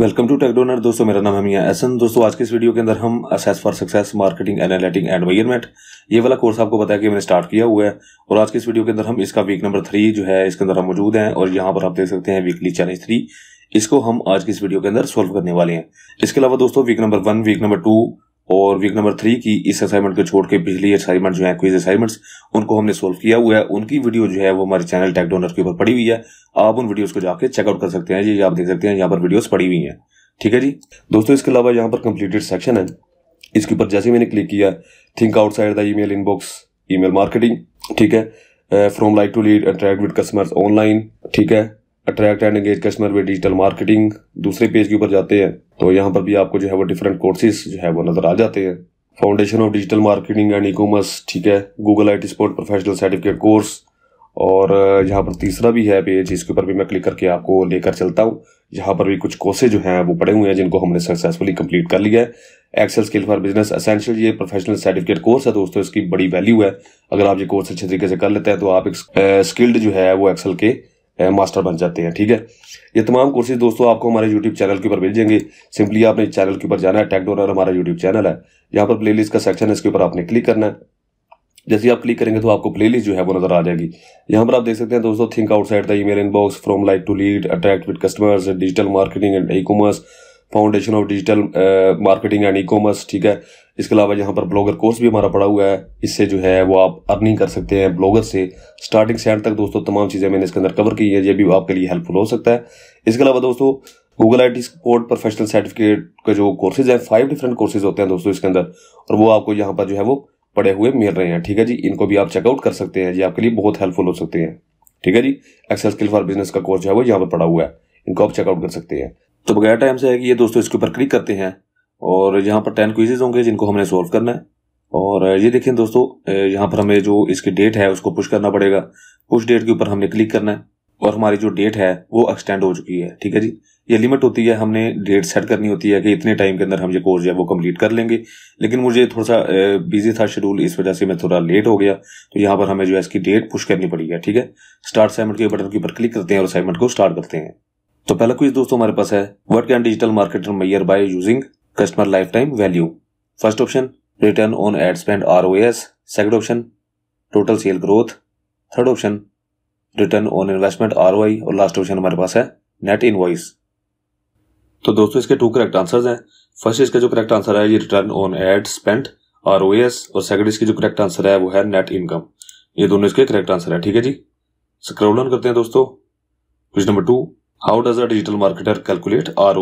Welcome to take donor दोस्तों मेरा नाम हमिया एसन दोस्तों आज के इस वीडियो के अंदर हम assess for success marketing analytics and measurement ये वाला कोर्स आपको बताया कि मैंने स्टार्ट किया हुआ है और आज के इस वीडियो के अंदर हम इसका वीक नंबर थ्री जो है इसके अंदर हम मौजूद हैं और यहाँ पर आप देख सकते हैं वीकली चैलेंज थ्री इसको हम आज की इस वीडियो के अंदर सोल्व करने वाले हैं इसके अलावा दोस्तों week number one week number two और वीक नंबर थ्री की इस असाइनमेंट को छोड़ के पिछली असाइनमेंट जो है क्विज असाइनमेंट्स उनको हमने सोल्व किया हुआ है उनकी वीडियो जो है वो हमारे चैनल टैग डोनर के ऊपर पड़ी हुई है आप उन वीडियोस को जाके चेकआउट कर सकते हैं जी आप देख सकते हैं यहाँ पर वीडियोस पड़ी हुई हैं ठीक है जी दोस्तों इसके अलावा यहाँ पर कंप्लीटेड सेक्शन है इसके ऊपर जैसे मैंने क्लिक किया think outside the mail inbox mail marketing ठीक है from like to lead attract with customers online ठीक है attract and engage customer with digital marketing दूसरे पेज के ऊपर जाते हैं तो यहाँ पर भी आपको जो है वो डिफरेंट कोर्सेज जो है वो नज़र आ जाते हैं foundation of digital marketing and e commerce ठीक है Google I T support professional certificate course और uh, यहाँ पर तीसरा भी है पेज इसके ऊपर भी मैं क्लिक करके आपको लेकर चलता हूँ यहाँ पर भी कुछ कोर्सेज जो हैं वो पड़े हुए हैं जिनको हमने सक्सेसफुली कंप्लीट कर लिया है Excel skill for business essential ये प्रोफेशनल सर्टिफिकेट कोर्स है दोस्तों इसकी बड़ी वैल्यू है अगर आप ये कोर्स अच्छे तरीके से कर लेते हैं तो आप एक स्किल्ड uh, जो है वो एक्सेल के मास्टर बन जाते हैं ठीक है ये तमाम कोर्सेज दोस्तों आपको हमारे यूट्यूब चैनल के ऊपर मिल जाएंगे सिंपली आपने चैनल के ऊपर जाना है टैग डोनर हमारा यूट्यूब चैनल है यहाँ पर प्ले का सेक्शन है इसके ऊपर आपने क्लिक करना है जैसे आप क्लिक करेंगे तो आपको प्लेलिस्ट जो है वो नजर आ जाएगी यहाँ पर आप देख सकते हैं दोस्तों think outside the email inbox from like to lead attract with customers digital marketing and e commerce foundation of digital marketing and e commerce ठीक है इसके अलावा यहाँ पर ब्लॉगर कोर्स भी हमारा पड़ा हुआ है इससे जो है वो आप अर्निंग कर सकते हैं ब्लॉगर से स्टार्टिंग से एंड तक दोस्तों तमाम चीज़ें मैंने इसके अंदर कवर की है ये भी आपके लिए हेल्पफुल हो सकता है इसके अलावा दोस्तों Google I T support professional certificate का जो कोर्सेज है फाइव डिफरेंट कोर्सेज होते हैं दोस्तों इसके अंदर और वो आपको यहाँ पर जो है वो पड़े हुए मिल रहे हैं ठीक है जी इनको भी आप चेकआउट कर सकते हैं जी आपके लिए बहुत हेल्पफुल हो सकते हैं ठीक है जी एक्सेल स्किल फॉर बिजनेस का कोर्स जो है वो यहाँ पर पड़ा हुआ है इनको आप चेकआउट कर सकते हैं तो बगैर टाइम से आएगी ये दोस्तों इसके ऊपर क्लिक करते हैं और यहाँ पर टेन क्विजेज होंगे जिनको हमने सॉल्व करना है और ये देखें दोस्तों यहाँ पर हमें जो इसकी डेट है उसको पुश करना पड़ेगा पुश डेट के ऊपर हमने क्लिक करना है और हमारी जो डेट है वो एक्सटेंड हो चुकी है ठीक है जी ये लिमिट होती है हमने डेट सेट करनी होती है कि इतने टाइम के अंदर हम ये कोर्स जो है वो कंप्लीट कर लेंगे लेकिन मुझे थोड़ा सा बिजी था शेड्यूल इस वजह से मैं थोड़ा लेट हो गया तो यहाँ पर हमें जो है इसकी डेट पुश करनी पड़ी है ठीक है स्टार्ट असाइनमेंट के बटन के ऊपर क्लिक करते हैं और असाइनमेंट को स्टार्ट करते हैं तो पहला क्विज दोस्तों हमारे पास है what can digital marketer measure by using customer lifetime value first option return on ad spend R O S second option total sale growth third option return on investment R O I और last option हमारे पास है net invoice तो दोस्तों इसके two correct answer हैं first इसका जो करेक्ट आंसर है ये return on ad spend R O S और सेकंड इसकी जो करेक्ट आंसर है वो है नेट इनकम ये दोनों इसके करेक्ट आंसर है ठीक है जी स्क्रॉल डाउन करते हैं दोस्तों question number two how does a digital marketer calculate R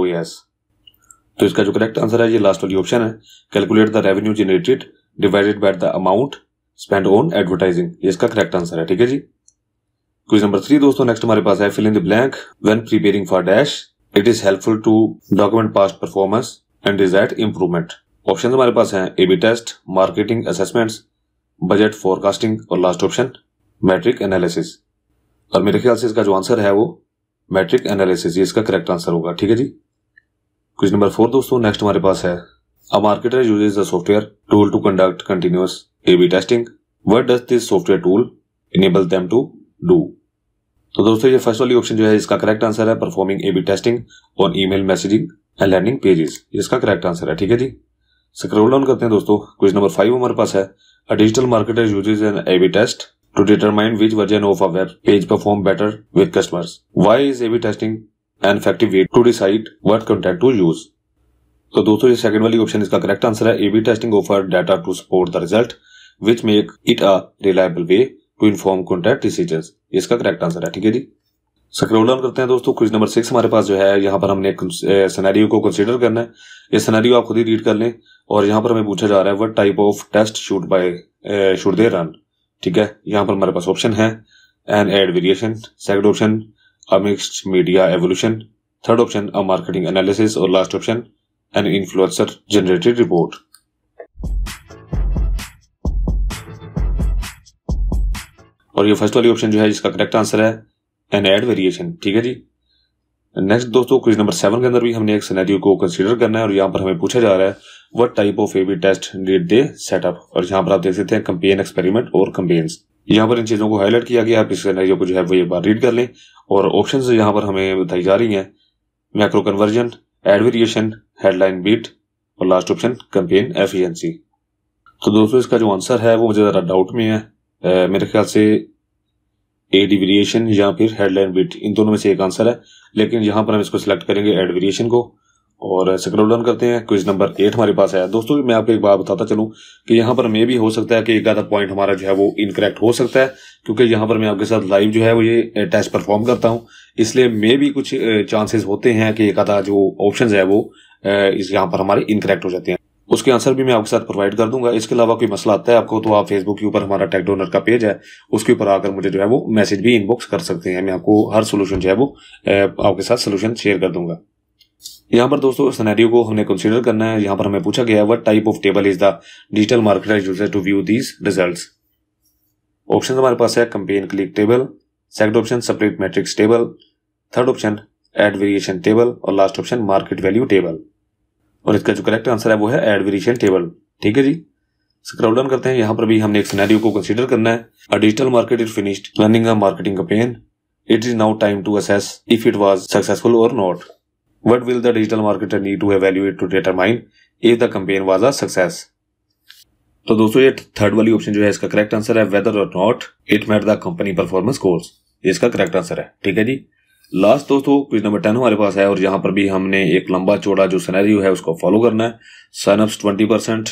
तो इसका जो करेक्ट आंसर है ये लास्ट वाली ऑप्शन है calculate the revenue generated divided by the amount spend on advertising ये इसका करेक्ट आंसर है ठीक है जी क्वेश्चन नंबर थ्री दोस्तों नेक्स्ट हमारे पास है fill in the blank when preparing for dash it is helpful to document past performance and is at improvement option हमारे पास है A B test marketing assessment budget forecasting और last option metric analysis और मेरे ख्याल से इसका जो आंसर है वो मैट्रिक एनालिसिस ये इसका करेक्ट आंसर होगा ठीक है जी क्वेश्चन नंबर फोर दोस्तों नेक्स्ट हमारे पास है a marketer uses the software tool to conduct continuous A B testing what does this software tool enable them to do तो दोस्तों ये फर्स्ट वाली ऑप्शन जो है इसका करेक्ट आंसर है performing A B testing on email messaging and learning pages इसका correct answer है ठीक है जी स्क्रोल डाउन करते हैं दोस्तों क्वेश्चन नंबर फाइव हमारे पास है a digital marketer uses an A B test to determine which version of a web page perform better with customers. Why is A-B testing an effective way to decide what content to use? तो दोस्तों ये second वाली option इसका correct answer है A B testing offer data to support the result which make it a reliable way to inform contract decision इसका correct answer है ठीक है जी स्क्रोल डाउन करते हैं दोस्तों क्वेश्चन नंबर सिक्स हमारे पास जो है यहाँ पर हमने सिनेरियो को कंसिडर करना है ये सिनेरियो आप खुद ही रीड कर लें और यहाँ पर हमें पूछा जा रहा है what type of test should by should they run ठीक है यहां पर हमारे पास ऑप्शन है an ad variation second option a media evolution third option a marketing analysis और last option an influencer generated report और ये फर्स्ट वाली ऑप्शन जो है इसका करेक्ट आंसर है एन एड वेरिएशन ठीक है जी नेक्स्ट दोस्तों क्वेश्चन नंबर सेवन के अंदर भी हमने एक सिनेरियो को कंसीडर करना है और यहां पर हमें पूछा जा रहा है what type of A B test did they set up और यहाँ पर आप देख सकते हैं कंपेन एक्सपेरिमेंट और कंपेन्स यहाँ पर इन चीज़ों को हाईलाइट किया गया आप इसके सिनेरियो को जो है वो एक बार रीड कर लें और ऑप्शन यहाँ पर हमें बताई जा रही है macro conversion ad variation headline beat और लास्ट ऑप्शन कंपेन एफिशिएंसी तो दोस्तों इसका जो आंसर है वो मुझे ज़रा डाउट में है ए, मेरे ख्याल से एड वेरिएशन या फिर हेडलाइन बीट इन दोनों में से एक आंसर है लेकिन यहां पर हम इसको सिलेक्ट करेंगे एडवेरिएशन को और स्क्रॉल डाउन करते हैं क्विज नंबर एट हमारे पास आया दोस्तों मैं आपको एक बात बताता चलूं कि यहां पर मे भी हो सकता है कि एक आधा पॉइंट हमारा जो है वो इनकरेक्ट हो सकता है क्योंकि यहां पर मैं आपके साथ लाइव जो है वो ये टेस्ट परफॉर्म करता हूं इसलिए मे भी कुछ चांसेस होते हैं कि एक आधा जो ऑप्शन है वो इस यहाँ पर हमारे इनकरेक्ट हो जाते हैं उसके आंसर भी मैं आपके साथ प्रोवाइड कर दूंगा इसके अलावा कोई मसला आता है आपको तो आप फेसबुक के ऊपर हमारा टेक डोनर का पेज है उसके ऊपर आकर मुझे जो है वो मैसेज भी इनबॉक्स कर सकते हैं मैं आपको हर सोल्यूशन जो है वो आपके साथ सोल्यूशन शेयर कर दूंगा यहाँ पर दोस्तों सिनेरियो को हमने कंसीडर करना है यहाँ पर हमें पूछा गया है what type of table is the digital marketer use to view these result option हमारे पास है campaign click table second option separate metrics table third option ad variation table और last option market value table और इसका जो correct answer है वो है एड वेरिएशन टेबल ठीक है जी स्क्रॉल डाउन करते हैं यहाँ पर भी हमने एक सिनेरियो को कंसीडर करना है a digital market is finished running a marketing campaign it is now time to assess if it was successful or not What will the digital marketer need to evaluate to determine if the campaign was a success? तो दोस्तों ये third वाली option जो है इसका correct answer है whether or not it met the company performance course इसका correct answer है ठीक है जी लास्ट दोस्तों क्वेश्चन नंबर टेन हमारे पास है और यहां पर भी हमने एक लंबा चौड़ा जो सिनेरियो है उसको फॉलो करना है सनअप्स ट्वेंटी परसेंट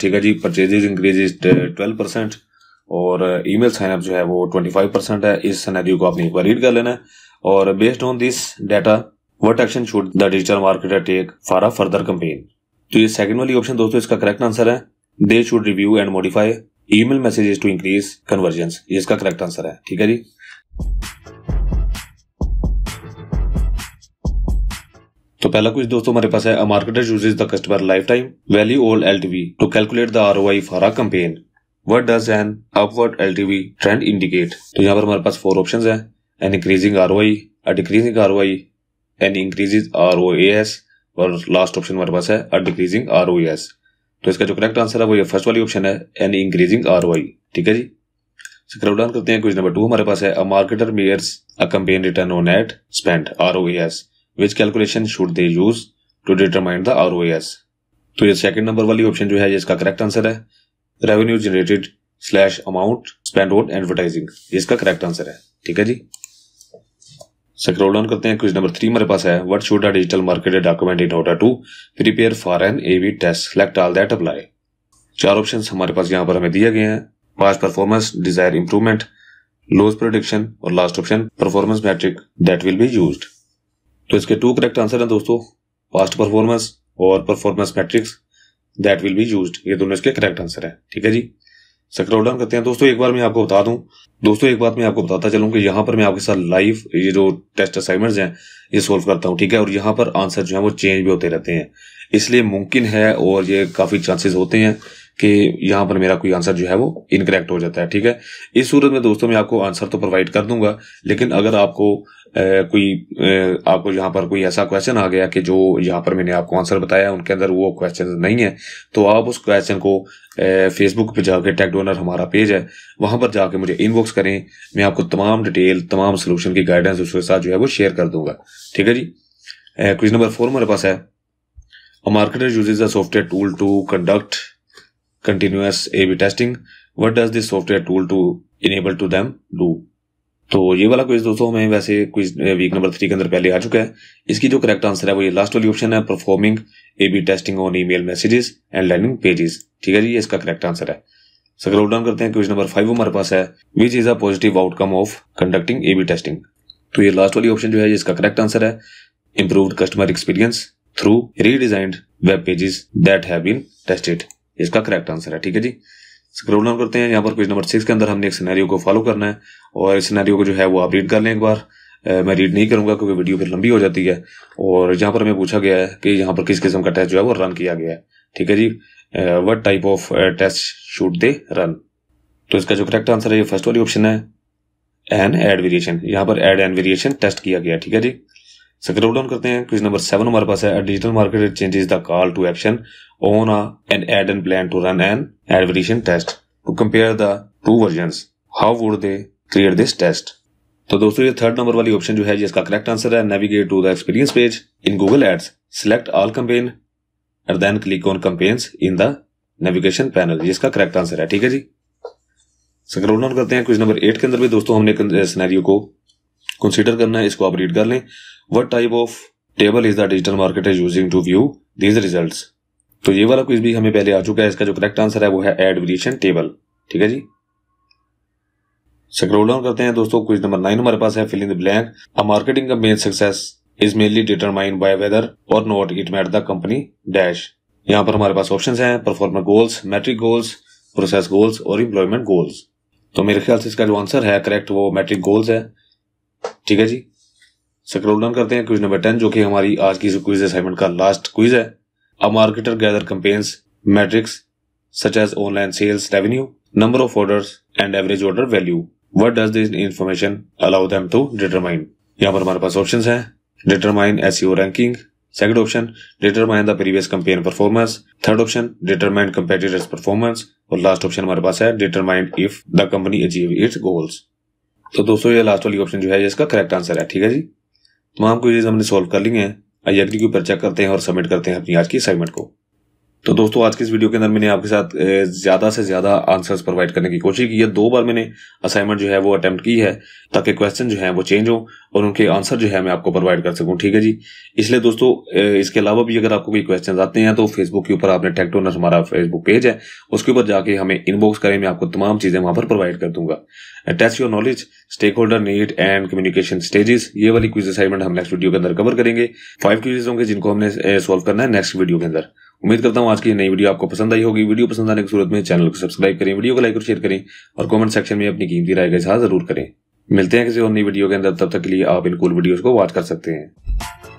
ठीक है जी परचेजेज इंक्रीजेज ट्वेल्व परसेंट और ई मेल साइनअप जो है वो ट्वेंटी फाइव परसेंट है इस सिनेरियो को आपने एक बार रीड कर लेना है और based on this data what action should the digital marketer take for a further campaign तो ये सेकंड वाली ऑप्शन दोस्तों इसका करेक्ट आंसर है they should review and modify email messages to increase conversion ये इसका करेक्ट आंसर है ठीक है जी तो पहला कुछ दोस्तों हमारे पास है a marketer uses the customer lifetime value old L to calculate the R O for a campaign what does an upward L trend indicate तो यहाँ पर हमारे पास फोर ऑप्शन है an increasing R O I a decreasing R O I and increases R O A S और last option हमारे पास है a decreasing R O S तो इसका जो करेक्ट आंसर है वो ये फर्स्ट वाली ऑप्शन है एन इंक्रीजिंग आर वाई ठीक है जी स्क्रॉल डाउन करते हैं क्वेश्चन नंबर टू हमारे पास है a marketer measures a campaign return on ad spend R O S which calculation should they use to determine the R O S तो ये second number वाली ऑप्शन जो है ये इसका करेक्ट आंसर है revenue generated slash amount spend on advertising इसका correct answer है ठीक है जी स्क्रॉल डाउन करते हैं क्वेश्चन नंबर थ्री मेरे पास है what should a digital market document in order to prepare for an A B test select all that apply चार ऑप्शन हमारे पास यहाँ पर हमें दिए गए हैं past performance desire improvement loss production और last option performance metric that will be use तो इसके टू करेक्ट आंसर हैं दोस्तों पास्ट परफॉर्मेंस और performance metrics that will be use ये दोनों इसके करेक्ट आंसर है ठीक है जी सक्रोडाउन करते हैं दोस्तों एक बार मैं आपको बता दूं दोस्तों एक बात मैं आपको बताता चलूं कि यहां पर मैं आपके साथ लाइव ये जो टेस्ट असाइनमेंट्स हैं ये सोल्व करता हूँ ठीक है और यहाँ पर आंसर जो है वो चेंज भी होते रहते हैं इसलिए मुमकिन है और ये काफ़ी चांसेस होते हैं कि यहाँ पर मेरा कोई आंसर जो है वो इनकरेक्ट हो जाता है ठीक है इस सूरत में दोस्तों मैं आपको आंसर तो प्रोवाइड कर दूंगा लेकिन अगर आपको ए, कोई ए, आपको यहां पर कोई ऐसा क्वेश्चन आ गया कि जो यहां पर मैंने आपको आंसर बताया उनके अंदर वो क्वेश्चन नहीं है तो आप उस क्वेश्चन को फेसबुक पे जाके टैग डोनर हमारा पेज है वहां पर जाके मुझे इनबॉक्स करें मैं आपको तमाम डिटेल तमाम सोल्यूशन की गाइडेंस उसके साथ जो है वो शेयर कर दूंगा ठीक है जी क्वेश्चन नंबर फोर मेरे पास है marketer use uses a software tool to continuous A B testing what does this software tool to enable to them do तो ये वाला क्विज दोस्तों हमें वैसे क्विज वीक नंबर थ्री के अंदर पहले आ चुका है इसकी जो करेक्ट आंसर है वो ये लास्ट वाली ऑप्शन है performing A B testing on email messages and learning pages ठीक है जी ये इसका करेक्ट आंसर है सर डाउन करते हैं क्विज नंबर फाइव हमारे पास है which is a positive outcome of conducting A B testing तो ये लास्ट वाली ऑप्शन जो है इसका करेक्ट आंसर है improve customer experience through redesigned web pages that have been tested इसका करेक्ट आंसर है ठीक है जी स्क्रोल डाउन करते हैं यहाँ पर क्वेश्चन नंबर सिक्स के अंदर हमने एक सिनेरियो को फॉलो करना है और इस सिनेरियो को जो है वो आप रीड कर लें एक बार मैं रीड नहीं करूंगा क्योंकि वीडियो फिर लंबी हो जाती है और यहाँ पर हमें पूछा गया है कि यहाँ पर किस किस्म का टेस्ट जो है वो रन किया गया है ठीक है जी what type of test should they run तो इसका जो करेक्ट आंसर है ये फर्स्ट वाली ऑप्शन है एन एड वेरिएशन यहाँ पर एड एन वेरिएशन टेस्ट किया गया ठीक है जी स्क्रोल डाउन करते हैं क्वेश्चन नंबर सेवन हमारे पास है digital market changes the call to action on a an ad and plan to run an advertising test to compare the two version how would they create this test तो दोस्तों ये third number वाली option जो है जिसका correct answer है navigate to the experience page in Google ads select all campaign and then click on campaigns in the navigation panel जिसका correct answer है ठीक है जी स्क्रॉल डाउन करते हैं क्वेश्चन नंबर एट के अंदर भी दोस्तों हमने सिनेरियो को कंसीडर करना है इसको आप रीड कर लें what type of table is the digital market is using to view these result तो ये वाला क्विज भी हमें पहले आ चुका है इसका जो करेक्ट आंसर है वो है एड वेरिएशन टेबल ठीक है जी स्क्रोल डाउन करते हैं दोस्तों क्विज नंबर नाइन हमारे पास है fill in the blank a marketing का main success is mainly determined by whether or not it met the company dash यहाँ पर हमारे पास ऑप्शंस हैं performer goals metric goals process goals और इम्प्लॉयमेंट गोल्स तो मेरे ख्याल से इसका जो आंसर है करेक्ट वो मैट्रिक गोल्स है ठीक है जी स्क्रॉल डाउन करते हैं क्विज नंबर टेन जो कि हमारी आज की क्विज असाइनमेंट का लास्ट क्विज है a marketer gather campaigns metrics such as online sales revenue number of orders and average order value what does this information allow them to determine यहाँ पर हमारे पास ऑप्शन है determine SEO ranking second option determine the previous campaign performance third option determine competitors performance और last option हमारे पास है determine if the company achieve its goals तो दोस्तों ये लास्ट वाली ऑप्शन जो है इसका करेक्ट आंसर है ठीक है जी तमाम क्विजेज हमने सोल्व कर लिए हैं आई एग्री के ऊपर चेक करते हैं और सबमिट करते हैं अपनी आज की असाइनमेंट को तो दोस्तों आज के इस वीडियो के अंदर मैंने आपके साथ ज़्यादा से ज़्यादा आंसर्स प्रोवाइड करने की कोशिश की है दो बार मैंने असाइनमेंट जो है वो अटेम्प्ट की है ताकि क्वेश्चन जो है वो चेंज हो और उनके आंसर जो है मैं आपको प्रोवाइड कर सकूं ठीक है जी इसलिए दोस्तों इसके अलावा भी अगर आपको कोई क्वेश्चन आते हैं तो फेसबुक के ऊपर आपने टेक्टोनर हमारा फेसबुक पेज है उसके ऊपर जाके हमें इनबॉक्स करें मैं आपको तमाम चीज़ें वहां पर प्रोवाइड कर दूंगा test your knowledge stakeholder needs and communication stages ये वाली क्विज असाइनमेंट हम नेक्स्ट वीडियो के अंदर कवर करेंगे फाइव क्विजेस होंगे जिनको हमने सोल्व करना है नेक्स्ट वीडियो के अंदर उम्मीद करता हूँ आज की नई वीडियो आपको पसंद आई होगी वीडियो पसंद आने की सूरत में चैनल को सब्सक्राइब करें वीडियो को लाइक और शेयर करें और कमेंट सेक्शन में अपनी कीमती राय का इजहार जरूर करें मिलते हैं किसी और नई वीडियो के अंदर तब तक के लिए आप इन कुल वीडियो को वॉच कर सकते हैं